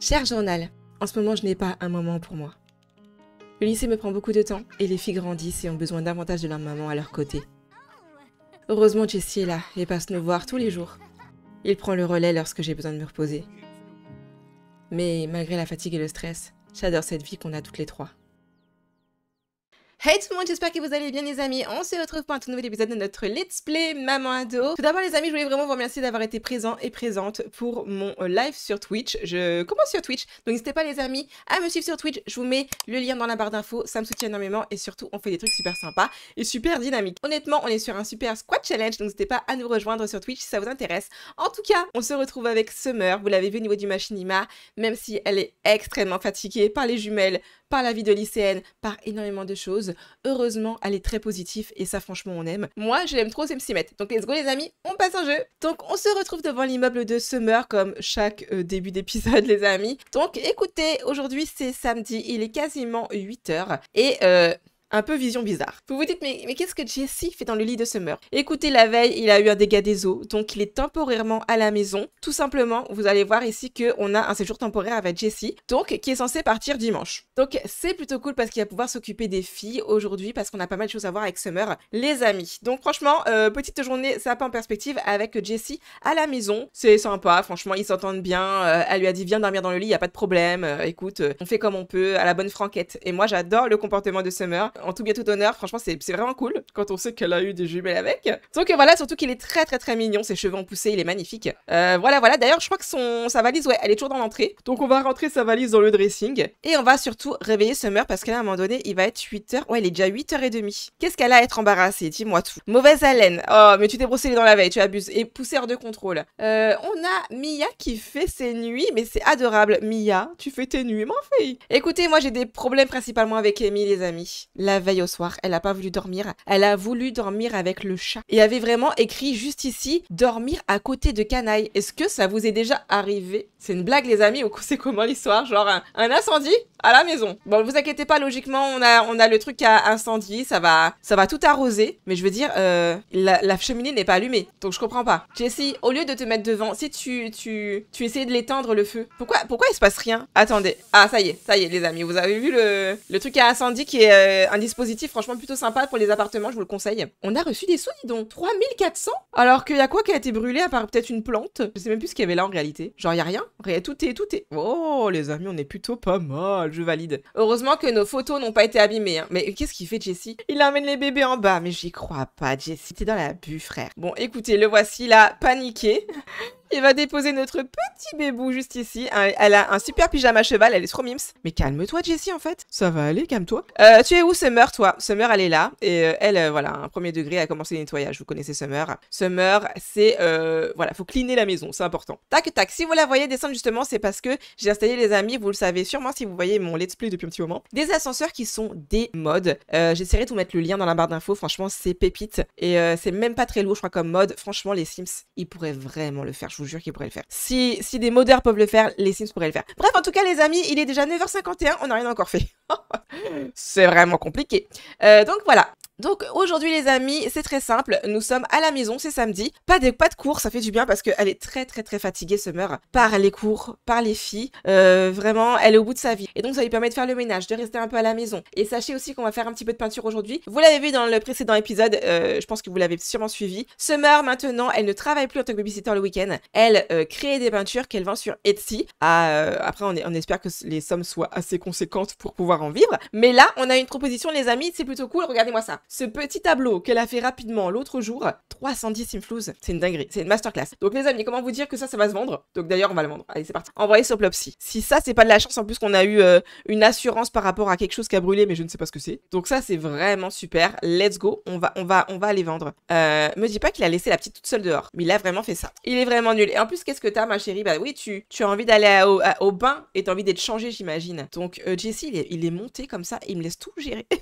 Cher journal, en ce moment je n'ai pas un moment pour moi. Le lycée me prend beaucoup de temps et les filles grandissent et ont besoin davantage de leur maman à leur côté. Heureusement Jessie est là et passe nous voir tous les jours. Il prend le relais lorsque j'ai besoin de me reposer. Mais malgré la fatigue et le stress, j'adore cette vie qu'on a toutes les trois. Hey tout le monde, j'espère que vous allez bien les amis. On se retrouve pour un tout nouvel épisode de notre Let's Play Maman Ado. Tout d'abord les amis, je voulais vraiment vous remercier d'avoir été présents et présentes pour mon euh, live sur Twitch. Je commence sur Twitch, donc n'hésitez pas les amis à me suivre sur Twitch. Je vous mets le lien dans la barre d'infos, ça me soutient énormément et surtout on fait des trucs super sympas et super dynamiques. Honnêtement, on est sur un super squat challenge, donc n'hésitez pas à nous rejoindre sur Twitch si ça vous intéresse. En tout cas, on se retrouve avec Summer, vous l'avez vu au niveau du machinima, même si elle est extrêmement fatiguée par les jumelles, par la vie de lycéenne, par énormément de choses. Heureusement, elle est très positive et ça, franchement, on aime. Moi, je l'aime trop, c'est s'y mettre. Donc, let's go, les amis, on passe un jeu. Donc, on se retrouve devant l'immeuble de Summer comme chaque euh, début d'épisode, les amis. Donc, écoutez, aujourd'hui, c'est samedi, il est quasiment 8h et. Euh, un peu vision bizarre. Vous vous dites, mais, qu'est-ce que Jesse fait dans le lit de Summer Écoutez, la veille, il a eu un dégât des eaux, donc il est temporairement à la maison. Tout simplement, vous allez voir ici qu'on a un séjour temporaire avec Jesse, donc qui est censé partir dimanche. Donc c'est plutôt cool parce qu'il va pouvoir s'occuper des filles aujourd'hui, parce qu'on a pas mal de choses à voir avec Summer, les amis. Donc franchement, euh, petite journée sympa en perspective avec Jesse à la maison. C'est sympa, franchement, ils s'entendent bien. Euh, elle lui a dit, viens dormir dans le lit, y a pas de problème. Euh, écoute, on fait comme on peut, à la bonne franquette. Et moi, j'adore le comportement de Summer en tout gâteau honneur. Franchement, c'est vraiment cool quand on sait qu'elle a eu des jumelles avec. Donc euh, voilà, surtout qu'il est très très très mignon. Ses cheveux en poussée, il est magnifique. Euh, voilà, voilà. D'ailleurs, je crois que son, sa valise, ouais, elle est toujours dans l'entrée. Donc on va rentrer sa valise dans le dressing. Et on va surtout réveiller Summer parce qu'à un moment donné, il va être 8h. Ouais, il est déjà 8h30. Qu'est-ce qu'elle a à être embarrassée Dis-moi tout. Mauvaise haleine. Oh, mais tu t'es brossé dans la veille, tu abuses. Et hors de contrôle. Euh, on a Mia qui fait ses nuits, mais c'est adorable. Mia, tu fais tes nuits, ma fille. Écoutez, moi j'ai des problèmes principalement avec Amy, les amis la veille au soir. Elle n'a pas voulu dormir. Elle a voulu dormir avec le chat. Et avait vraiment écrit juste ici dormir à côté de canaille. Est-ce que ça vous est déjà arrivé C'est une blague, les amis, ou c'est comment l'histoire Genre un incendie à la maison. Bon, vous inquiétez pas, logiquement, on a, on a le truc à incendie. ça va, ça va tout arroser. Mais je veux dire, euh, la, cheminée n'est pas allumée, donc je comprends pas. Jessie, au lieu de te mettre devant, si tu, tu, essayes de l'éteindre le feu, pourquoi, pourquoi il se passe rien Attendez. Ah, ça y est, ça y est, les amis, vous avez vu le, le truc à incendie qui est euh, un dispositif franchement plutôt sympa pour les appartements, je vous le conseille. On a reçu des sous, dis donc, 3400 Alors qu'il y a quoi qui a été brûlé à part peut-être une plante Je sais même plus ce qu'il y avait là en réalité. Genre, y a rien. Tout est, tout est. Oh, les amis, on est plutôt pas mal je valide. Heureusement que nos photos n'ont pas été abîmées. Hein. Mais qu'est-ce qu'il fait Jesse Il emmène les bébés en bas. Mais j'y crois pas, Jesse. T'es dans la bufrère frère. Bon, écoutez, le voici là, paniqué. Il va déposer notre petit bébou juste ici. Elle a un super pyjama cheval, elle est trop mims. Mais calme-toi, Jessie, en fait. Ça va aller, calme-toi. Euh, tu es où, Summer, toi Summer, elle est là. Et euh, elle, euh, voilà, un premier degré, a commencé le nettoyage. Vous connaissez Summer. Summer, c'est... voilà, faut cleaner la maison, c'est important. Tac, tac. Si vous la voyez descendre, justement, c'est parce que j'ai installé, les amis, vous le savez sûrement si vous voyez mon let's play depuis un petit moment, des ascenseurs qui sont des modes. J'essaierai de vous mettre le lien dans la barre d'infos. Franchement, c'est pépite. Et c'est même pas très lourd, je crois, comme mode. Franchement, les Sims, ils pourraient vraiment le faire. Je vous jure qu'ils pourraient le faire. Si, si des modeurs peuvent le faire, les Sims pourraient le faire. Bref, en tout cas, les amis, il est déjà 9h51, on n'a rien encore fait. c'est vraiment compliqué. Euh, donc voilà, donc aujourd'hui les amis, c'est très simple, nous sommes à la maison, c'est samedi, pas de, pas de cours, ça fait du bien parce qu'elle est très très très fatiguée meurt par les cours, par les filles, euh, vraiment elle est au bout de sa vie. Et donc ça lui permet de faire le ménage, de rester un peu à la maison. Et sachez aussi qu'on va faire un petit peu de peinture aujourd'hui, vous l'avez vu dans le précédent épisode, euh, je pense que vous l'avez sûrement suivi. Summer maintenant, elle ne travaille plus en tant que babysitter le week-end, elle euh, crée des peintures qu'elle vend sur Etsy. Ah, après on, on espère que les sommes soient assez conséquentes pour pouvoir en vivre. Mais là on a une proposition les amis, c'est plutôt cool, regardez-moi ça ce petit tableau qu'elle a fait rapidement l'autre jour, 310 inflows, c'est une dinguerie, c'est une masterclass. Donc les amis, comment vous dire que ça, ça va se vendre Donc d'ailleurs, on va le vendre. Allez, c'est parti. Envoyez Soplopsy. Si ça, c'est pas de la chance, en plus qu'on a eu euh, une assurance par rapport à quelque chose qui a brûlé, mais je ne sais pas ce que c'est. Donc ça, c'est vraiment super. Let's go, on va, on va, on va les vendre. Euh, me dis pas qu'il a laissé la petite toute seule dehors, mais il a vraiment fait ça. Il est vraiment nul. Et en plus, qu'est-ce que t'as, ma chérie Bah oui, tu, tu as envie d'aller au, bain et t'as envie d'être changée, j'imagine. Donc euh, Jessie, il est, monté comme ça, il me laisse tout gérer.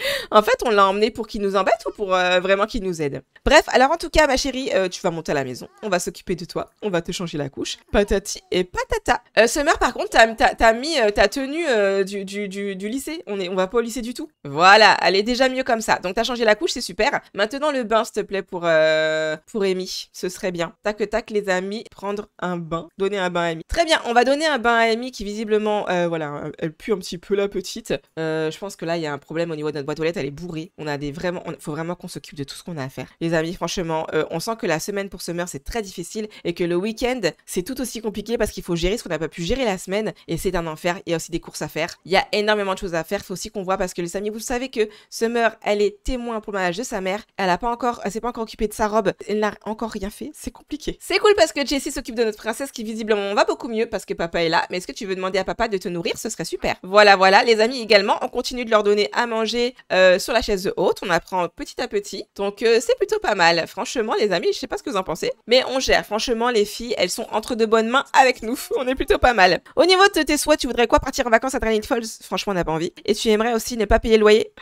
en fait, on l'a emmené pour qu'il nous embête ou pour euh, vraiment qu'il nous aide. Bref, alors en tout cas, ma chérie, euh, tu vas monter à la maison. On va s'occuper de toi. On va te changer la couche. Patati et patata. Euh, Summer, par contre, t'as mis ta tenue du, lycée. On, est, on va pas au lycée du tout. Voilà, elle est déjà mieux comme ça. Donc t'as changé la couche, c'est super. Maintenant, le bain, s'il te plaît, pour, pour Amy. Ce serait bien. Tac, tac, les amis, prendre un bain. Donner un bain à Amy. Très bien, on va donner un bain à Amy qui, visiblement, voilà, elle pue un petit peu la petite. je pense que là, il y a un problème au niveau de boîte elle est bourrée. On a des vraiment, faut vraiment qu'on s'occupe de tout ce qu'on a à faire. Les amis, franchement, euh, on sent que la semaine pour Summer c'est très difficile et que le week-end c'est tout aussi compliqué parce qu'il faut gérer ce qu'on n'a pas pu gérer la semaine et c'est un enfer. Il y a aussi des courses à faire. Il y a énormément de choses à faire. Il Faut aussi qu'on voit parce que les amis, vous savez que Summer, elle est témoin pour le mariage de sa mère. Elle n'a pas encore, elle s'est pas encore occupée de sa robe. Elle n'a encore rien fait. C'est compliqué. C'est cool parce que Jessie s'occupe de notre princesse qui visiblement va beaucoup mieux parce que papa est là. Mais est-ce que tu veux demander à papa de te nourrir Ce serait super. Voilà, voilà. Les amis également, on continue de leur donner à manger, euh, sur la chaise haute. On apprend petit à petit. Donc euh, c'est plutôt pas mal. Franchement, les amis, je sais pas ce que vous en pensez, mais on gère. Franchement, les filles, elles sont entre de bonnes mains avec nous. On est plutôt pas mal. Au niveau de tes souhaits, tu voudrais quoi Partir en vacances à Granite Falls Franchement, on n'a pas envie. Et tu aimerais aussi ne pas payer le loyer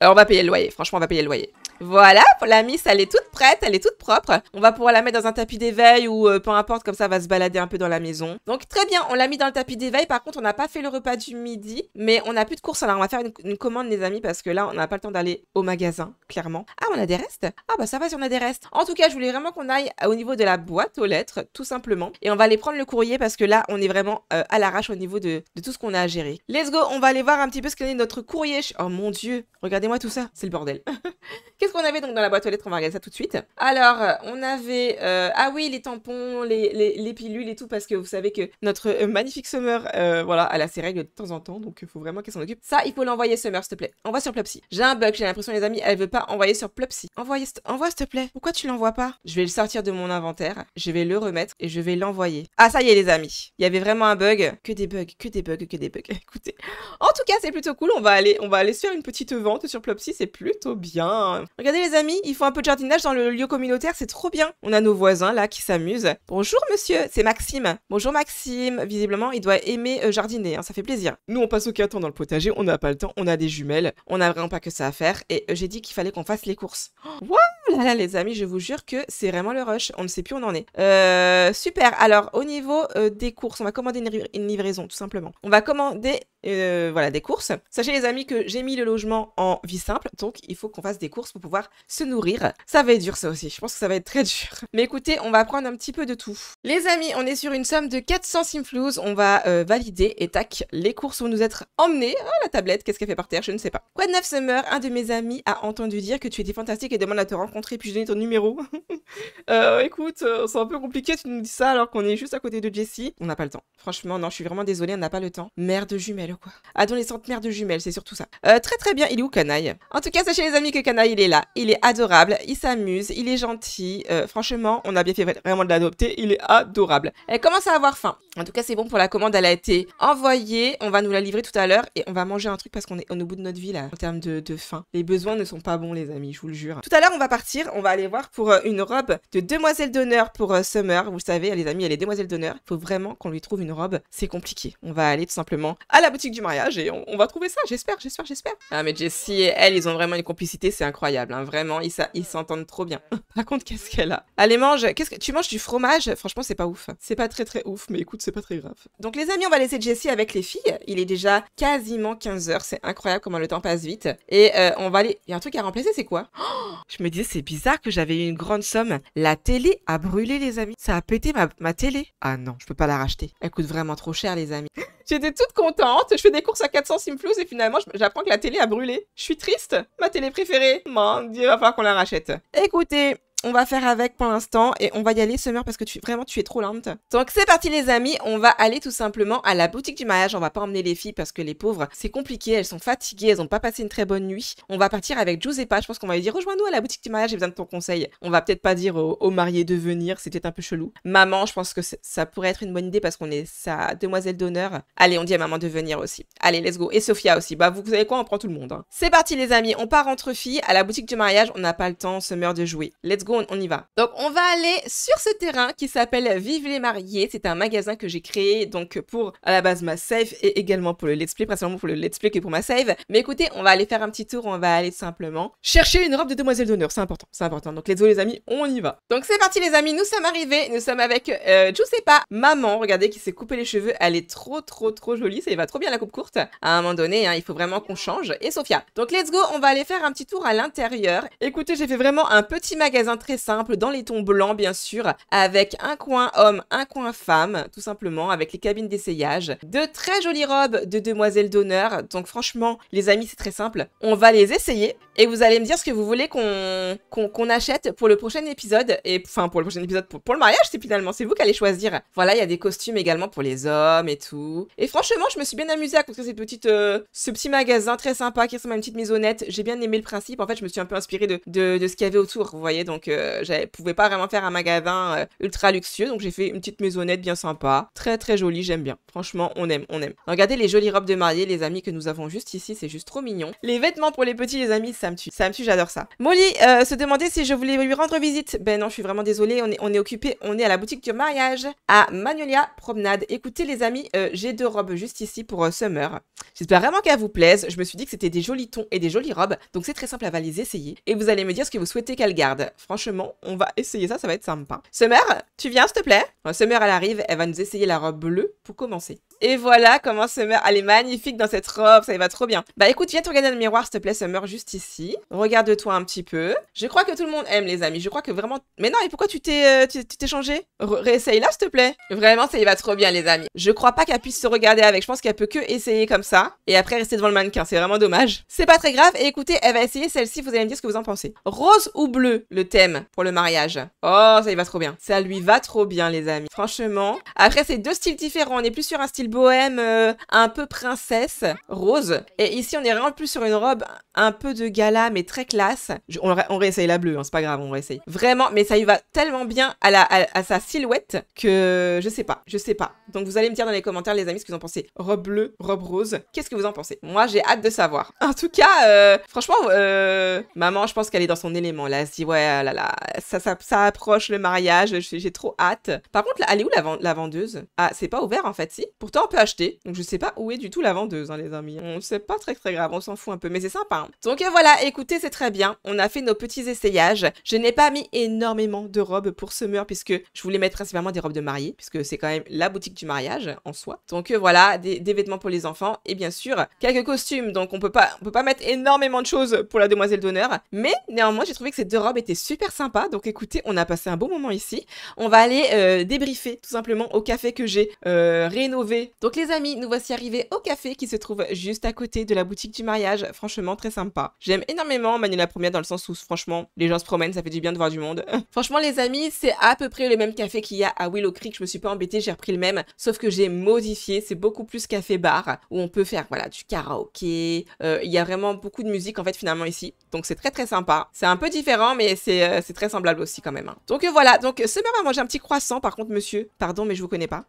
Alors, euh, on va payer le loyer. Franchement, on va payer le loyer. Voilà, la Miss, elle est toute prête, elle est toute propre. On va pouvoir la mettre dans un tapis d'éveil ou euh, peu importe, comme ça, va se balader un peu dans la maison. Donc, très bien, on l'a mis dans le tapis d'éveil. Par contre, on n'a pas fait le repas du midi, mais on n'a plus de course. Alors, on va faire une, commande, les amis, parce que là, on n'a pas le temps d'aller au magasin, clairement. Ah, on a des restes Ah, bah ça va si on a des restes. En tout cas, je voulais vraiment qu'on aille au niveau de la boîte aux lettres, tout simplement. Et on va aller prendre le courrier parce que là, on est vraiment euh, à l'arrache au niveau de, tout ce qu'on a à gérer. Let's go, on va aller voir un petit peu ce que notre courrier. Oh mon dieu, regardez-moi tout ça, c'est le bordel. qu'on avait donc dans la boîte aux lettres On va regarder ça tout de suite. Alors, euh, on avait... Euh, ah oui, les tampons, les, pilules et tout, parce que vous savez que notre euh, magnifique Summer, voilà, elle a ses règles de temps en temps, donc il faut vraiment qu'elle s'en occupe. Ça, il faut l'envoyer Summer, s'il te plaît. Envoie sur Plopsy. J'ai un bug, j'ai l'impression, les amis, elle veut pas envoyer sur Plopsy. Envoie, envoie s'il te plaît. Pourquoi tu l'envoies pas Je vais le sortir de mon inventaire, je vais le remettre et je vais l'envoyer. Ah, ça y est, les amis. Il y avait vraiment un bug. Que des bugs, que des bugs, que des bugs. Écoutez, en tout cas, c'est plutôt cool. On va aller, on va aller se une petite vente sur Plopsy, c'est plutôt bien. Regardez les amis, ils font un peu de jardinage dans le lieu communautaire, c'est trop bien. On a nos voisins là qui s'amusent. Bonjour monsieur, c'est Maxime. Bonjour Maxime. Visiblement, il doit aimer euh, jardiner, hein, ça fait plaisir. Nous, on passe au temps dans le potager, on n'a pas le temps, on a des jumelles, on n'a vraiment pas que ça à faire. Et euh, j'ai dit qu'il fallait qu'on fasse les courses. Oh, waouh là là les amis, je vous jure que c'est vraiment le rush. On ne sait plus où on en est. Euh, super. Alors au niveau des courses, on va commander une, livraison tout simplement. On va commander voilà des courses. Sachez les amis que j'ai mis le logement en vie simple, donc il faut qu'on fasse des courses pouvoir se nourrir. Ça va être dur ça aussi, je pense que ça va être très dur. Mais écoutez, on va prendre un petit peu de tout. Les amis, on est sur une somme de 400 simflouz, on va euh, valider et tac, les courses vont nous être emmenées. Oh la tablette, qu'est-ce qu'elle fait par terre, je ne sais pas. Quoi de neuf Summer, un de mes amis a entendu dire que tu étais fantastique et demande à te rencontrer puis je donner ton numéro. Euh, écoute, euh, c'est un peu compliqué, tu nous dis ça alors qu'on est juste à côté de Jessie. On n'a pas le temps. Franchement, non, je suis vraiment désolée, on n'a pas le temps. Mère de jumelles quoi Adolescente mère de jumelles, c'est surtout ça. très très bien, il est où Canaille En tout cas, sachez les amis que Canaille il est là, il est adorable, il s'amuse, il est gentil. Euh, franchement, on a bien fait vraiment de l'adopter, il est adorable. Elle commence à avoir faim. En tout cas, c'est bon pour la commande, elle a été envoyée. On va nous la livrer tout à l'heure et on va manger un truc parce qu'on est, au bout de notre vie là, en termes de, faim. Les besoins ne sont pas bons, les amis, je vous le jure. Tout à l'heure, on va partir, on va aller voir pour euh, une robe de demoiselle d'honneur pour euh, Summer. Vous le savez, les amis, elle est demoiselle d'honneur. Il faut vraiment qu'on lui trouve une robe, c'est compliqué. On va aller tout simplement à la boutique du mariage et on va trouver ça, j'espère, j'espère, j'espère. Ah, mais Jessie et elle, ils ont vraiment une complicité, c'est incroyable. Hein, vraiment, ils, s'entendent trop bien. Par contre, qu'est-ce qu'elle a Allez, mange, qu'est-ce que tu manges du fromage Franchement, c'est pas ouf. C'est pas très très ouf, mais écoute, c'est pas très grave. Donc les amis, on va laisser Jessie avec les filles. Il est déjà quasiment 15h, c'est incroyable comment le temps passe vite. Et euh, on va aller... Il y a un truc à remplacer, c'est quoi Je me disais, c'est bizarre que j'avais eu une grande somme. La télé a brûlé, les amis. Ça a pété ma, télé. Ah non, je peux pas la racheter. Elle coûte vraiment trop cher, les amis. J'étais toute contente, je fais des courses à 400 simflous et finalement j'apprends que la télé a brûlé. Je suis triste, ma télé préférée. On Il va falloir qu'on la rachète. Écoutez, on va faire avec pour l'instant et on va y aller, Summer, parce que tu, vraiment, tu es trop lente. Donc, c'est parti, les amis. On va aller tout simplement à la boutique du mariage. On va pas emmener les filles parce que les pauvres, c'est compliqué. Elles sont fatiguées. Elles n'ont pas passé une très bonne nuit. On va partir avec Giuseppa. Je pense qu'on va lui dire rejoins-nous à la boutique du mariage. J'ai besoin de ton conseil. On va peut-être pas dire au marié mariés de venir. C'était un peu chelou. Maman, je pense que ça pourrait être une bonne idée parce qu'on est sa demoiselle d'honneur. Allez, on dit à maman de venir aussi. Allez, let's go. Et Sophia aussi. Bah, vous, vous savez quoi On prend tout le monde. Hein. C'est parti, les amis. On part entre filles à la boutique du mariage. On n'a pas le temps, Summer, de jouer. Let's go on, y va. Donc, on va aller sur ce terrain qui s'appelle Vive les mariés. C'est un magasin que j'ai créé donc pour à la base ma save et également pour le let's play, principalement pour le let's play que pour ma save. Mais écoutez, on va aller faire un petit tour. On va aller simplement chercher une robe de demoiselle d'honneur. C'est important, c'est important. Donc, let's go, les amis, on y va. Donc, c'est parti, les amis. Nous sommes arrivés. Nous sommes avec, je sais pas, maman. Regardez qui s'est coupé les cheveux. Elle est trop, trop, trop jolie. Ça y va trop bien la coupe courte. À un moment donné, hein, il faut vraiment qu'on change. Et Sophia. Donc, let's go. On va aller faire un petit tour à l'intérieur. Écoutez, j'ai fait vraiment un petit magasin très simple, dans les tons blancs bien sûr, avec un coin homme, un coin femme, tout simplement, avec les cabines d'essayage. De très jolies robes de demoiselles d'honneur, donc franchement, les amis, c'est très simple. On va les essayer, et vous allez me dire ce que vous voulez qu'on achète pour le prochain épisode, et enfin pour le prochain épisode, pour, le mariage, c'est finalement, c'est vous qui allez choisir. Voilà, il y a des costumes également pour les hommes et tout. Et franchement, je me suis bien amusée à construire euh, ce petit magasin très sympa qui ressemble à une petite maisonnette. J'ai bien aimé le principe, en fait, je me suis un peu inspirée de ce qu'il y avait autour, vous voyez, donc je je pouvais pas vraiment faire un magasin euh, ultra luxueux, donc j'ai fait une petite maisonnette bien sympa. Très très jolie, j'aime bien. Franchement, on aime, on aime. Regardez les jolies robes de mariée, les amis, que nous avons juste ici, c'est juste trop mignon. Les vêtements pour les petits, les amis, ça me tue. Ça me tue, j'adore ça. Molly euh, se demandait si je voulais lui rendre visite. Ben non, je suis vraiment désolée, on est, on est occupé, on est à la boutique du mariage à Magnolia Promenade. Écoutez les amis, euh, j'ai deux robes juste ici pour Summer. J'espère vraiment qu'elles vous plaisent. Je me suis dit que c'était des jolis tons et des jolies robes, donc c'est très simple à valiser, essayez. Et vous allez me dire ce que vous souhaitez qu'elle garde franchement, on va essayer ça, ça va être sympa. Summer, tu viens s'il te plaît euh, Summer, elle arrive, elle va nous essayer la robe bleue pour commencer. Et voilà comment Summer, elle est magnifique dans cette robe, ça y va trop bien. Bah écoute, viens te regarder dans le miroir, s'il te plaît, Summer, juste ici. Regarde-toi un petit peu. Je crois que tout le monde aime, les amis. Je crois que vraiment... Mais non, et pourquoi tu t'es euh, changé Réessaye là, s'il te plaît. Vraiment, ça y va trop bien, les amis. Je crois pas qu'elle puisse se regarder avec. Je pense qu'elle peut que essayer comme ça et après rester devant le mannequin. C'est vraiment dommage. C'est pas très grave. Et écoutez, elle va essayer celle-ci. Vous allez me dire ce que vous en pensez. Rose ou bleu, le thème pour le mariage. Oh, ça y va trop bien. Ça lui va trop bien, les amis. Franchement. Après, c'est deux styles différents. On est plus sur un style bohème euh, un peu princesse, rose. Et ici, on est vraiment plus sur une robe un peu de gala, mais très classe. on, on, réessaye la bleue, hein, c'est pas grave, on réessaye. Vraiment, mais ça y va tellement bien à, la, à, sa silhouette que je sais pas, je sais pas. Donc vous allez me dire dans les commentaires, les amis, ce que vous en pensez. Robe bleue, robe rose, qu'est-ce que vous en pensez Moi, j'ai hâte de savoir. En tout cas, euh, franchement, euh, maman, je pense qu'elle est dans son élément. Là, elle ouais, ah là, là, ça, ça, approche le mariage, j'ai trop hâte. Par contre, elle est où la, la vendeuse Ah, c'est pas ouvert en fait, si Pourtant, on peut acheter. Donc, je sais pas où est du tout la vendeuse, hein, les amis. On sait pas très très grave, on s'en fout un peu, mais c'est sympa. Hein. Donc euh, voilà, écoutez, c'est très bien. On a fait nos petits essayages. Je n'ai pas mis énormément de robes pour ce puisque je voulais mettre principalement des robes de mariée, puisque c'est quand même la boutique du mariage en soi. Donc euh, voilà, des, vêtements pour les enfants et bien sûr quelques costumes. Donc on peut pas, on peut pas mettre énormément de choses pour la demoiselle d'honneur, mais néanmoins j'ai trouvé que ces deux robes étaient super sympas. Donc écoutez, on a passé un bon moment ici. On va aller euh, débriefer tout simplement au café que j'ai rénové donc les amis, nous voici arrivés au café qui se trouve juste à côté de la boutique du mariage. Franchement, très sympa. J'aime énormément Manila la première dans le sens où franchement, les gens se promènent, ça fait du bien de voir du monde. franchement les amis, c'est à peu près le même café qu'il y a à Willow Creek. Je me suis pas embêtée, j'ai repris le même, sauf que j'ai modifié. C'est beaucoup plus café-bar où on peut faire voilà du karaoké. Euh, il y a vraiment beaucoup de musique en fait finalement ici, donc c'est très très sympa. C'est un peu différent, mais c'est euh, très semblable aussi quand même. Hein. Donc euh, voilà, donc ce matin, manger un petit croissant. Par contre, monsieur, pardon, mais je vous connais pas.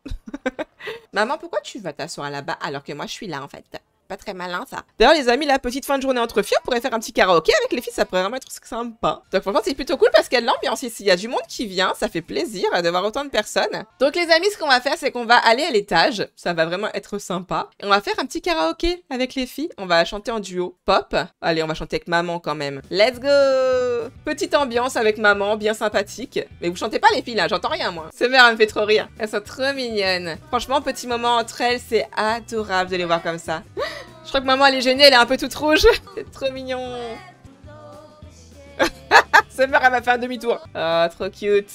Maman, pourquoi pourquoi tu vas t'asseoir là-bas alors que moi je suis là en fait pas très malin, ça. D'ailleurs, les amis, la petite fin de journée entre filles, on pourrait faire un petit karaoké avec les filles, ça pourrait vraiment être sympa. Donc, franchement, c'est plutôt cool parce qu'il y a de l'ambiance ici. Il y a du monde qui vient, ça fait plaisir de voir autant de personnes. Donc, les amis, ce qu'on va faire, c'est qu'on va aller à l'étage. Ça va vraiment être sympa. Et on va faire un petit karaoké avec les filles. On va chanter en duo pop. Allez, on va chanter avec maman quand même. Let's go Petite ambiance avec maman, bien sympathique. Mais vous chantez pas les filles là, j'entends rien moi. Ces mères, elles me fait trop rire. Elles sont trop mignonnes. Franchement, petit moment entre elles, c'est adorable de les voir comme ça. Je crois que maman, elle est gênée, elle est un peu toute rouge. C'est trop mignon. Sa mère, elle m'a fait un demi-tour. Oh, trop cute.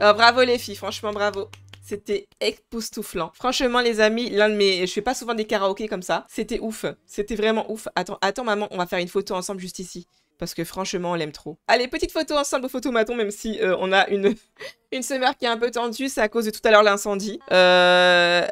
Oh, bravo les filles, franchement, bravo. C'était époustouflant. Franchement, les amis, l'un de mes. Je fais pas souvent des karaokés comme ça. C'était ouf. C'était vraiment ouf. Attends, attends, maman, on va faire une photo ensemble juste ici. Parce que franchement, on l'aime trop. Allez, petite photo ensemble au photomaton, même si euh, on a une. Une summer qui est un peu tendue, c'est à cause de tout à l'heure l'incendie. Euh...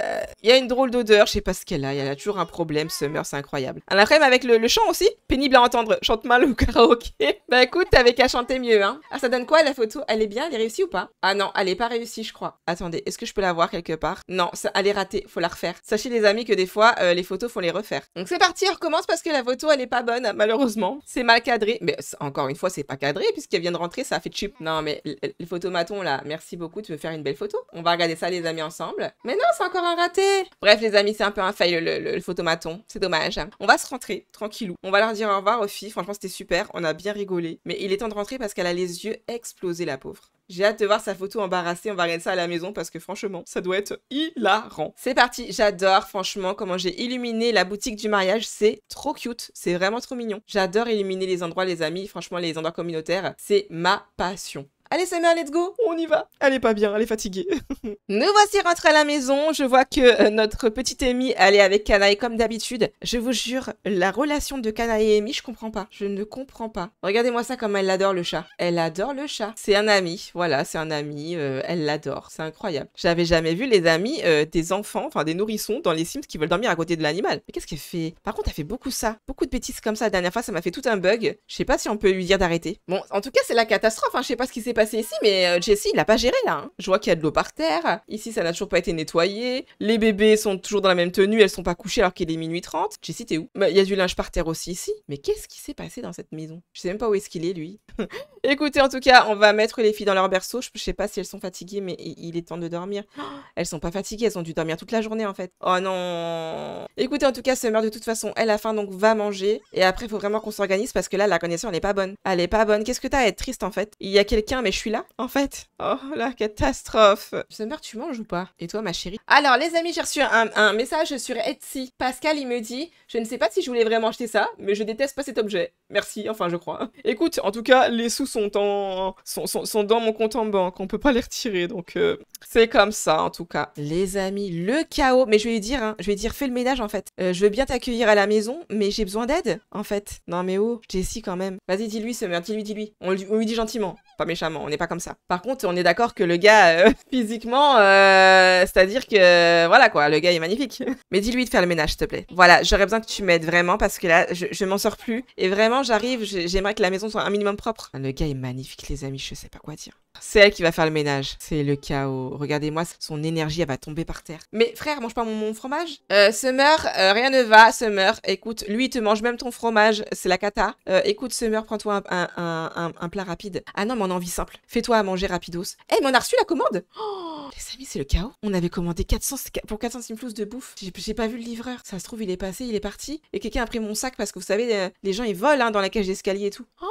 Il y a une drôle d'odeur, je sais pas ce qu'elle a. Il y a toujours un problème, summer, c'est incroyable. Un après avec le, chant aussi. Pénible à entendre. Chante mal au karaoké. bah écoute, t'avais qu'à chanter mieux, hein. Ah, ça donne quoi la photo Elle est bien Elle est réussie ou pas Ah non, elle est pas réussie, je crois. Attendez, est-ce que je peux la voir quelque part Non, ça, elle est ratée. Faut la refaire. Sachez les amis que des fois, euh, les photos, faut les refaire. Donc c'est parti, on recommence parce que la photo, elle est pas bonne, malheureusement. C'est mal cadré. Mais encore une fois, c'est pas cadré puisqu'elle vient de rentrer, ça fait cheap. Non, mais les photomaton là, merci beaucoup, tu veux faire une belle photo On va regarder ça les amis ensemble. Mais non, c'est encore un raté Bref les amis, c'est un peu un fail le, photomaton, c'est dommage. Hein. On va se rentrer, tranquillou. On va leur dire au revoir aux filles, franchement c'était super, on a bien rigolé. Mais il est temps de rentrer parce qu'elle a les yeux explosés la pauvre. J'ai hâte de voir sa photo embarrassée, on va regarder ça à la maison parce que franchement, ça doit être hilarant. C'est parti, j'adore franchement comment j'ai illuminé la boutique du mariage, c'est trop cute, c'est vraiment trop mignon. J'adore illuminer les endroits les amis, franchement les endroits communautaires, c'est ma passion. Allez Summer, let's go, on y va. Elle est pas bien, elle est fatiguée. Nous voici rentrés à la maison. Je vois que euh, notre petite Amy, elle est avec Kanae comme d'habitude. Je vous jure, la relation de Kanae et Amy, je comprends pas. Je ne comprends pas. Regardez-moi ça comme elle adore le chat. Elle adore le chat. C'est un ami, voilà, c'est un ami. Euh, elle l'adore, c'est incroyable. J'avais jamais vu les amis euh, des enfants, enfin des nourrissons dans les Sims qui veulent dormir à côté de l'animal. Mais qu'est-ce qu'elle fait Par contre, elle fait beaucoup ça, beaucoup de bêtises comme ça. La dernière fois, ça m'a fait tout un bug. Je sais pas si on peut lui dire d'arrêter. Bon, en tout cas, c'est la catastrophe. Hein. Je sais pas ce qui s'est passé ici, mais euh, Jessie, il l'a pas géré là. Hein. Je vois qu'il y a de l'eau par terre. Ici, ça n'a toujours pas été nettoyé. Les bébés sont toujours dans la même tenue, elles sont pas couchées alors qu'il est minuit 30. Jessie, t'es où bah, il y a du linge par terre aussi ici. Mais qu'est-ce qui s'est passé dans cette maison Je sais même pas où est-ce qu'il est, lui. Écoutez, en tout cas, on va mettre les filles dans leur berceau. Je sais pas si elles sont fatiguées, mais il est temps de dormir. Elles sont pas fatiguées, elles ont dû dormir toute la journée en fait. Oh non Écoutez, en tout cas, meurt de toute façon, elle a faim, donc va manger. Et après, il faut vraiment qu'on s'organise parce que là, la connaissance, elle est pas bonne. Elle est pas bonne. Qu'est-ce que t'as à être triste en fait Il y a quelqu'un, mais je suis là, en fait. Oh, la catastrophe. Summer, tu manges ou pas Et toi, ma chérie Alors, les amis, j'ai reçu un, message sur Etsy. Pascal, il me dit Je ne sais pas si je voulais vraiment acheter ça, mais je déteste pas cet objet. Merci, enfin, je crois. Écoute, en tout cas, les sous sont, en... sont, dans mon compte en banque. On peut pas les retirer, donc euh, c'est comme ça, en tout cas. Les amis, le chaos. Mais je vais lui dire, hein, je vais lui dire Fais le ménage, en fait. Euh, je veux bien t'accueillir à la maison, mais j'ai besoin d'aide, en fait. Non, mais oh, Jessie, quand même. Vas-y, dis-lui, Summer, dis-lui, dis-lui. On, on lui dit gentiment, pas méchamment on n'est pas comme ça. Par contre, on est d'accord que le gars, euh, physiquement, euh, c'est-à-dire que, voilà quoi, le gars est magnifique. Mais dis-lui de faire le ménage, s'il te plaît. Voilà, j'aurais besoin que tu m'aides vraiment parce que là, je, je m'en sors plus. Et vraiment, j'arrive, j'aimerais que la maison soit un minimum propre. Le gars est magnifique, les amis, je sais pas quoi dire. C'est elle qui va faire le ménage. C'est le chaos. Regardez-moi, son énergie, elle va tomber par terre. Mais frère, mange pas mon, fromage. Euh, Summer, euh, rien ne va. Summer, écoute, lui, il te mange même ton fromage. C'est la cata. Euh, écoute, Summer, prends-toi un, plat rapide. Ah non, mais on a envie simple. Fais-toi à manger rapidos. Eh, mais on a reçu la commande oh, Les amis, c'est le chaos. On avait commandé 400, pour 400 simflous de bouffe. J'ai pas vu le livreur. Ça se trouve, il est passé, il est parti. Et quelqu'un a pris mon sac parce que vous savez, euh, les gens, ils volent hein, dans la cage d'escalier et tout. Oh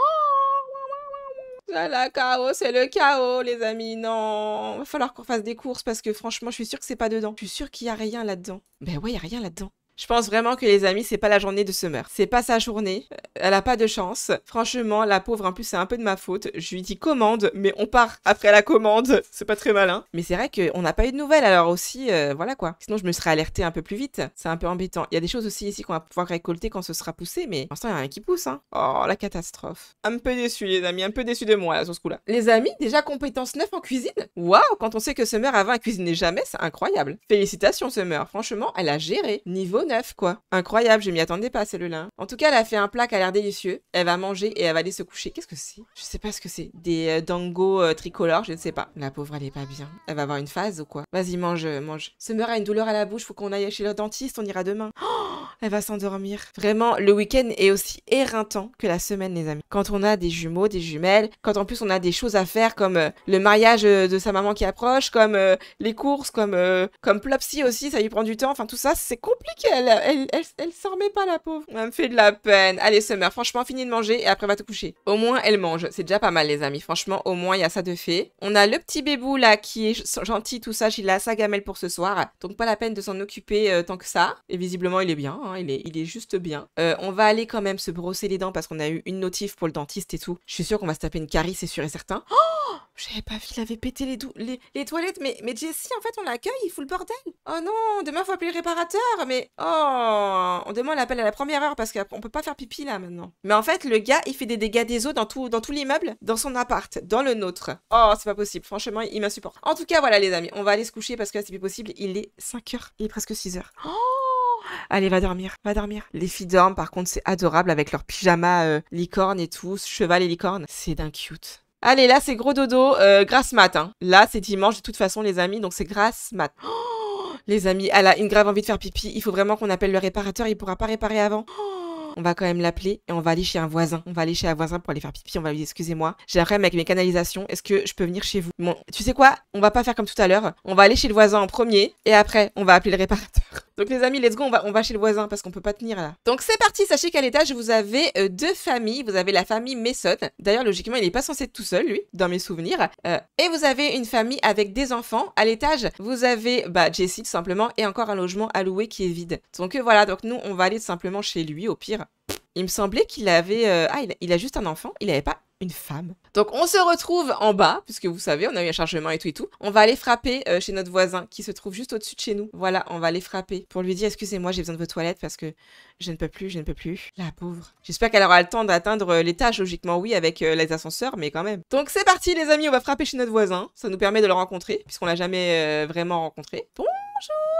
la chaos, c'est le chaos, les amis. Non, va falloir qu'on fasse des courses parce que franchement, je suis sûre que c'est pas dedans. Je suis sûre qu'il y a rien là-dedans. Ben ouais, il y a rien là-dedans. Je pense vraiment que les amis, c'est pas la journée de Summer. C'est pas sa journée. Elle a pas de chance. Franchement, la pauvre, en plus, c'est un peu de ma faute. Je lui dis commande, mais on part après la commande. C'est pas très malin. Mais c'est vrai qu'on n'a pas eu de nouvelles, alors aussi, euh, voilà quoi. Sinon, je me serais alertée un peu plus vite. C'est un peu embêtant. Il y a des choses aussi ici qu'on va pouvoir récolter quand ce sera poussé, mais pour l'instant, il y a rien qui pousse, hein. Oh, la catastrophe. Un peu déçu, les amis. Un peu déçu de moi, là, sur ce coup-là. Les amis, déjà compétence 9 en cuisine Waouh Quand on sait que Summer avant, elle cuisinait jamais, c'est incroyable. Félicitations, Summer. Franchement, elle a géré. Niveau neuf, quoi. Incroyable, je m'y attendais pas, celle-là. En tout cas, elle a fait un plat qui a l'air délicieux. Elle va manger et elle va aller se coucher. Qu'est-ce que c'est Je sais pas ce que c'est. Des dango euh, dangos euh, tricolores, je ne sais pas. La pauvre, elle n'est pas bien. Elle va avoir une phase ou quoi Vas-y, mange, euh, mange. meurt à une douleur à la bouche, faut qu'on aille chez le dentiste, on ira demain. Oh, elle va s'endormir. Vraiment, le week-end est aussi éreintant que la semaine, les amis. Quand on a des jumeaux, des jumelles, quand en plus on a des choses à faire comme le mariage de sa maman qui approche, comme les courses, comme, comme Plopsy aussi, ça lui prend du temps. Enfin, tout ça, c'est compliqué elle, elle, elle, s'en remet pas, la pauvre. Elle me fait de la peine. Allez, Summer, franchement, finis de manger et après, va te coucher. Au moins, elle mange. C'est déjà pas mal, les amis. Franchement, au moins, il y a ça de fait. On a le petit bébou, là, qui est gentil, tout ça. Il a sa gamelle pour ce soir. Donc, pas la peine de s'en occuper euh, tant que ça. Et visiblement, il est bien. Hein. Il, est, il est juste bien. Euh, on va aller quand même se brosser les dents parce qu'on a eu une notif pour le dentiste et tout. Je suis sûre qu'on va se taper une carie, c'est sûr et certain. Oh J'avais pas vu, il avait pété les, les, les, toilettes. Mais, mais Jessie, en fait, on l'accueille, il fout le bordel. Oh non, demain, faut appeler le réparateur. Mais oh Oh, on demande l'appel à la première heure parce qu'on peut pas faire pipi là maintenant. Mais en fait, le gars, il fait des dégâts des eaux dans tout, dans tout l'immeuble, dans son appart, dans le nôtre. Oh, c'est pas possible. Franchement, il m'insupporte. En tout cas, voilà les amis, on va aller se coucher parce que c'est plus possible. Il est 5h. Il est presque 6h. Allez, va dormir, va dormir. Les filles dorment, par contre, c'est adorable avec leur pyjama euh, licorne et tout, cheval et licorne. C'est d'un cute. Allez, là, c'est gros dodo, euh, grâce matin hein. Là, c'est dimanche de toute façon, les amis, donc c'est grâce matin oh les amis, elle a une grave envie de faire pipi. Il faut vraiment qu'on appelle le réparateur. Il pourra pas réparer avant. Oh. on va quand même l'appeler et on va aller chez un voisin. On va aller chez un voisin pour aller faire pipi. On va lui dire excusez-moi, j'ai un problème avec mes canalisations. Est-ce que je peux venir chez vous Bon, tu sais quoi On va pas faire comme tout à l'heure. On va aller chez le voisin en premier et après on va appeler le réparateur. Donc les amis, let's go, on va, on va chez le voisin parce qu'on peut pas tenir là. Donc c'est parti, sachez qu'à l'étage, vous avez euh, deux familles. Vous avez la famille Mason. D'ailleurs, logiquement, il n'est pas censé être tout seul, lui, dans mes souvenirs. Euh, et vous avez une famille avec des enfants. À l'étage, vous avez bah, Jessie, tout simplement, et encore un logement à louer qui est vide. Donc euh, voilà, donc nous, on va aller tout simplement chez lui, au pire. Il me semblait qu'il avait... ah, il a, il a juste un enfant. Il n'avait pas une femme. Donc on se retrouve en bas, puisque vous savez, on a eu un chargement et tout et tout. On va aller frapper euh, chez notre voisin qui se trouve juste au-dessus de chez nous. Voilà, on va aller frapper pour lui dire excusez-moi, j'ai besoin de vos toilettes parce que je ne peux plus, je ne peux plus. La pauvre. J'espère qu'elle aura le temps d'atteindre euh, l'étage, logiquement oui, avec euh, les ascenseurs, mais quand même. Donc c'est parti les amis, on va frapper chez notre voisin. Ça nous permet de le rencontrer, puisqu'on l'a jamais vraiment rencontré. bonjour,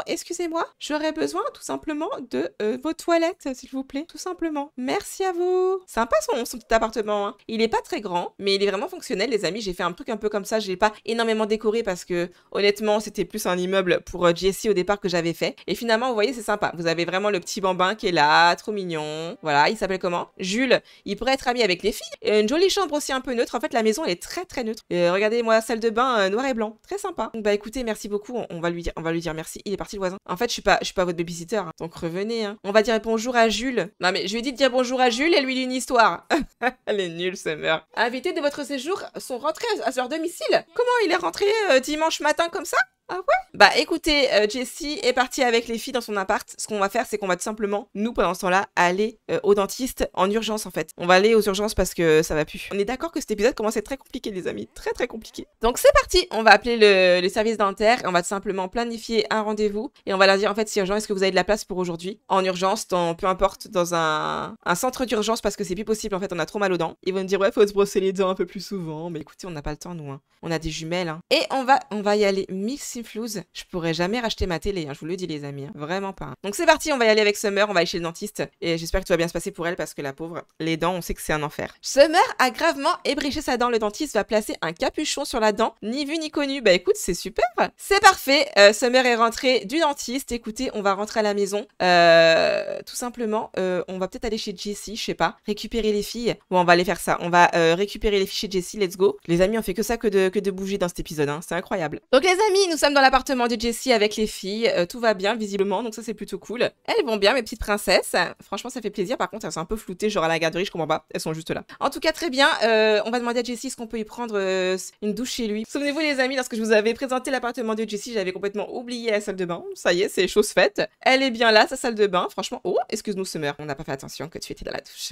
excusez-moi, j'aurais besoin tout simplement de vos toilettes, s'il vous plaît, tout simplement. Merci à vous. Sympa son, petit appartement, hein. Il est pas très grand, mais il est vraiment fonctionnel, les amis. J'ai fait un truc un peu comme ça. Je l'ai pas énormément décoré parce que, honnêtement, c'était plus un immeuble pour Jessie euh, au départ que j'avais fait. Et finalement, vous voyez, c'est sympa. Vous avez vraiment le petit bambin qui est là, trop mignon. Voilà, il s'appelle comment Jules. Il pourrait être ami avec les filles. Et euh, une jolie chambre aussi un peu neutre. En fait, la maison, elle est très très neutre. Euh, Regardez-moi, salle de bain noir et blanc. Très sympa. Donc, bah écoutez, merci beaucoup. On, va lui dire, on va lui dire merci. Il est parti le voisin. En fait, je suis pas, je suis pas votre babysitter. Hein. Donc, revenez. Hein. On va dire bonjour à Jules. Non, mais je lui ai dit de dire bonjour à Jules et lui, une histoire. elle est nulle, ce Invités de votre séjour sont rentrés à leur domicile Comment il est rentré euh, dimanche matin comme ça ah ouais Bah écoutez, euh, Jessie est partie avec les filles dans son appart. Ce qu'on va faire, c'est qu'on va tout simplement, nous, pendant ce temps-là, aller euh, au dentiste en urgence en fait. On va aller aux urgences parce que ça va plus. On est d'accord que cet épisode commence à être très compliqué, les amis. Très très compliqué. Donc c'est parti On va appeler le, service dentaire on va tout simplement planifier un rendez-vous et on va leur dire en fait, si urgent, est-ce que vous avez de la place pour aujourd'hui En urgence, peu importe, dans un, centre d'urgence parce que c'est plus possible en fait, on a trop mal aux dents. Ils vont me dire ouais, faut se brosser les dents un peu plus souvent. Mais écoutez, on n'a pas le temps nous. Hein. On a des jumelles. Hein. Et on va, on va y aller mixer flouze, je pourrais jamais racheter ma télé, hein, je vous le dis les amis, hein. vraiment pas. Hein. Donc c'est parti, on va y aller avec Summer, on va aller chez le dentiste et j'espère que tout va bien se passer pour elle parce que la pauvre, les dents, on sait que c'est un enfer. Summer a gravement ébréché sa dent, le dentiste va placer un capuchon sur la dent, ni vu ni connu. Bah écoute, c'est super, c'est parfait. Euh, Summer est rentrée du dentiste, écoutez, on va rentrer à la maison. Euh, tout simplement, euh, on va peut-être aller chez Jessie, je sais pas, récupérer les filles. Bon, on va aller faire ça, on va euh, récupérer les filles chez Jessie, let's go. Les amis, on fait que ça que de, que de bouger dans cet épisode, c'est incroyable. Donc les amis, nous sommes dans l'appartement de Jessie avec les filles. Euh, tout va bien, visiblement, donc ça, c'est plutôt cool. Elles vont bien, mes petites princesses. Franchement, ça fait plaisir. Par contre, elles sont un peu floutées, genre à la garderie, je comprends pas. Elles sont juste là. En tout cas, très bien. Euh, on va demander à Jessie ce qu'on peut y prendre euh, une douche chez lui. Souvenez-vous, les amis, lorsque je vous avais présenté l'appartement de Jessie, j'avais complètement oublié la salle de bain. Ça y est, c'est chose faite. Elle est bien là, sa salle de bain. Franchement, oh, excuse-nous, Summer. On n'a pas fait attention que tu étais dans la douche.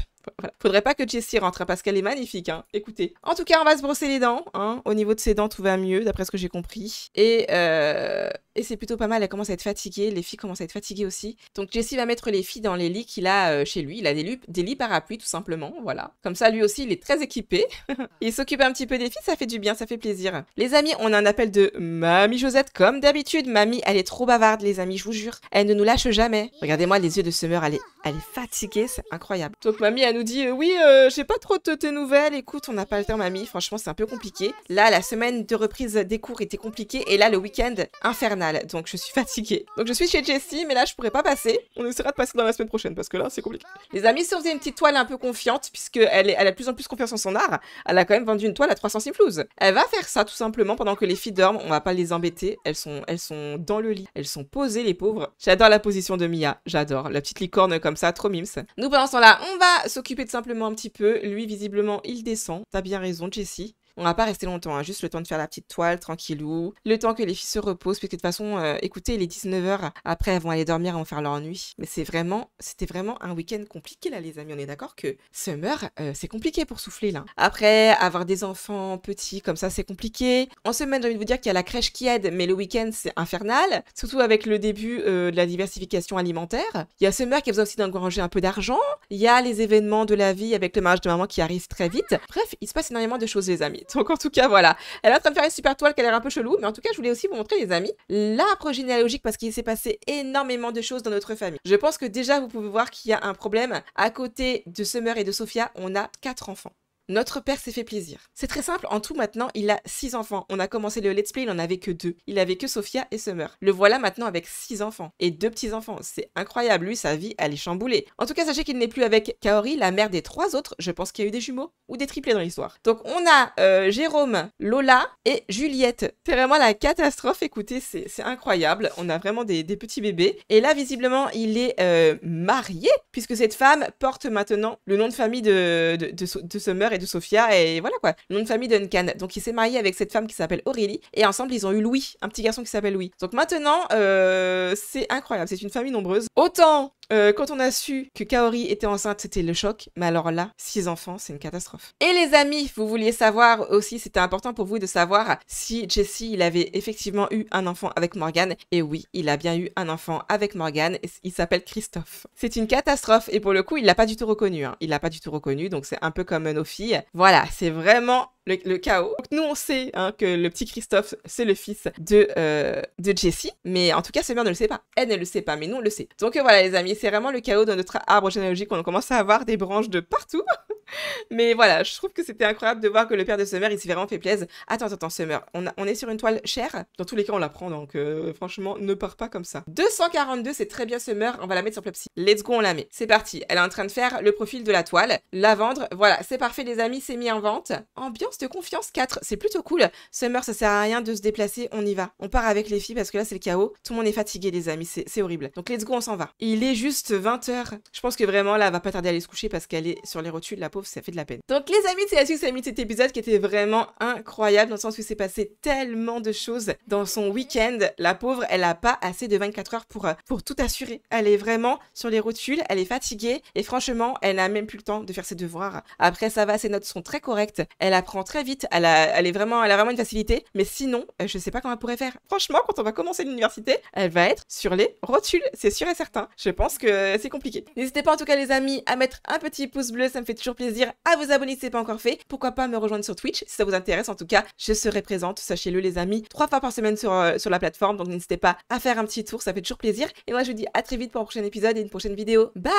Faudrait pas que Jessie rentre hein, parce qu'elle est magnifique. Hein. Écoutez. En tout cas, on va se brosser les dents. Hein. Au niveau de ses dents, tout va mieux, d'après ce que j'ai compris. Et euh, et c'est plutôt pas mal. Elle commence à être fatiguée, les filles commencent à être fatiguées aussi. Donc Jesse va mettre les filles dans les lits qu'il a euh, chez lui. Il a des, lits, parapluies tout simplement, voilà. Comme ça, lui aussi, il est très équipé. il s'occupe un petit peu des filles, ça fait du bien, ça fait plaisir. Les amis, on a un appel de Mamie Josette comme d'habitude. Mamie, elle est trop bavarde, les amis, je vous jure. Elle ne nous lâche jamais. Regardez-moi les yeux de Summer, elle est, elle est fatiguée, c'est incroyable. Donc mamie, elle nous dit euh, oui, je euh, j'ai pas trop de tes nouvelles. Écoute, on n'a pas le temps, mamie. Franchement, c'est un peu compliqué. Là, la semaine de reprise des cours était compliquée et là, le week-end infernal donc je suis fatiguée. Donc je suis chez Jessie, mais là je pourrais pas passer. On essaiera de passer dans la semaine prochaine parce que là c'est compliqué. Les amis, si on faisait une petite toile un peu confiante, puisqu'elle elle a de plus en plus confiance en son art, elle a quand même vendu une toile à 300 flous Elle va faire ça tout simplement pendant que les filles dorment, on va pas les embêter. Elles sont, elles sont dans le lit, elles sont posées les pauvres. J'adore la position de Mia, j'adore. La petite licorne comme ça, trop mims Nous pendant ce temps là, on va s'occuper de simplement un petit peu. Lui visiblement il descend. T'as bien raison Jessie. On n'a pas resté longtemps, hein, juste le temps de faire la petite toile, tranquillou, le temps que les filles se reposent, parce de toute façon, euh, écoutez, les 19h, après elles vont aller dormir, elles vont faire leur nuit. Mais c'est vraiment, c'était vraiment un week-end compliqué là, les amis, on est d'accord que Summer, euh, c'est compliqué pour souffler là. Après, avoir des enfants petits comme ça, c'est compliqué. En semaine, j'ai envie de vous dire qu'il y a la crèche qui aide, mais le week-end, c'est infernal, surtout avec le début euh, de la diversification alimentaire. Il y a Summer qui a besoin aussi d'engranger un peu d'argent, il y a les événements de la vie avec le mariage de maman qui arrive très vite. Bref, il se passe énormément de choses, les amis. Donc en tout cas, voilà. Elle est en train de faire une super toile qui a l'air un peu chelou, mais en tout cas, je voulais aussi vous montrer, les amis, l'arbre généalogique parce qu'il s'est passé énormément de choses dans notre famille. Je pense que déjà, vous pouvez voir qu'il y a un problème. À côté de Summer et de Sophia, on a quatre enfants. Notre père s'est fait plaisir. C'est très simple, en tout maintenant, il a six enfants. On a commencé le let's play, il en avait que deux. Il avait que Sophia et Summer. Le voilà maintenant avec six enfants et deux petits-enfants. C'est incroyable, lui, sa vie, elle est chamboulée. En tout cas, sachez qu'il n'est plus avec Kaori, la mère des trois autres. Je pense qu'il y a eu des jumeaux ou des triplés dans l'histoire. Donc on a euh, Jérôme, Lola et Juliette. C'est vraiment la catastrophe, écoutez, c'est incroyable. On a vraiment des, petits bébés. Et là, visiblement, il est euh, marié, puisque cette femme porte maintenant le nom de famille de, de Summer et de Sofia, et voilà quoi, Une famille Duncan. Donc il s'est marié avec cette femme qui s'appelle Aurélie, et ensemble ils ont eu Louis, un petit garçon qui s'appelle Louis. Donc maintenant, euh, c'est incroyable, c'est une famille nombreuse. Autant euh, quand on a su que Kaori était enceinte, c'était le choc. Mais alors là, six enfants, c'est une catastrophe. Et les amis, vous vouliez savoir aussi, c'était important pour vous de savoir si Jesse, il avait effectivement eu un enfant avec Morgan. Et oui, il a bien eu un enfant avec Morgan. Il s'appelle Christophe. C'est une catastrophe. Et pour le coup, il l'a pas du tout reconnu. Hein. Il l'a pas du tout reconnu. Donc c'est un peu comme nos filles. Voilà, c'est vraiment le, chaos. nous, on sait hein, que le petit Christophe, c'est le fils de, euh, de Jessie, mais en tout cas, ce mère ne le sait pas. Elle ne le sait pas, mais nous, on le sait. Donc voilà, les amis, c'est vraiment le chaos dans notre arbre généalogique. On commence à avoir des branches de partout. Mais voilà, je trouve que c'était incroyable de voir que le père de Summer, il s'est vraiment fait plaisir. Attends, attends, Summer, on, on, est sur une toile chère. Dans tous les cas, on la prend, donc euh, franchement, ne pars pas comme ça. 242, c'est très bien Summer, on va la mettre sur Plopsy. Let's go, on la met. C'est parti, elle est en train de faire le profil de la toile, la vendre. Voilà, c'est parfait les amis, c'est mis en vente. Ambiance de confiance 4, c'est plutôt cool. Summer, ça sert à rien de se déplacer, on y va. On part avec les filles parce que là, c'est le chaos. Tout le monde est fatigué les amis, c'est horrible. Donc let's go, on s'en va. Il est juste 20h. Je pense que vraiment, là, elle va pas tarder à aller se coucher parce qu'elle est sur les rotules pauvre, ça fait de la peine. Donc les amis, c'est la suite de cet épisode qui était vraiment incroyable dans le sens où s'est passé tellement de choses dans son week-end. La pauvre, elle a pas assez de 24 heures pour, euh, pour tout assurer. Elle est vraiment sur les rotules, elle est fatiguée et franchement, elle n'a même plus le temps de faire ses devoirs. Après, ça va, ses notes sont très correctes, elle apprend très vite, elle a, elle est vraiment, elle a vraiment une facilité, mais sinon, euh, je sais pas comment elle pourrait faire. Franchement, quand on va commencer l'université, elle va être sur les rotules, c'est sûr et certain. Je pense que c'est compliqué. N'hésitez pas en tout cas les amis à mettre un petit pouce bleu, ça me fait toujours plaisir à vous abonner si ce n'est pas encore fait. Pourquoi pas me rejoindre sur Twitch si ça vous intéresse. En tout cas, je serai présente, sachez-le les amis, trois fois par semaine sur, euh, sur la plateforme. Donc n'hésitez pas à faire un petit tour, ça fait toujours plaisir. Et moi je vous dis à très vite pour un prochain épisode et une prochaine vidéo. Bye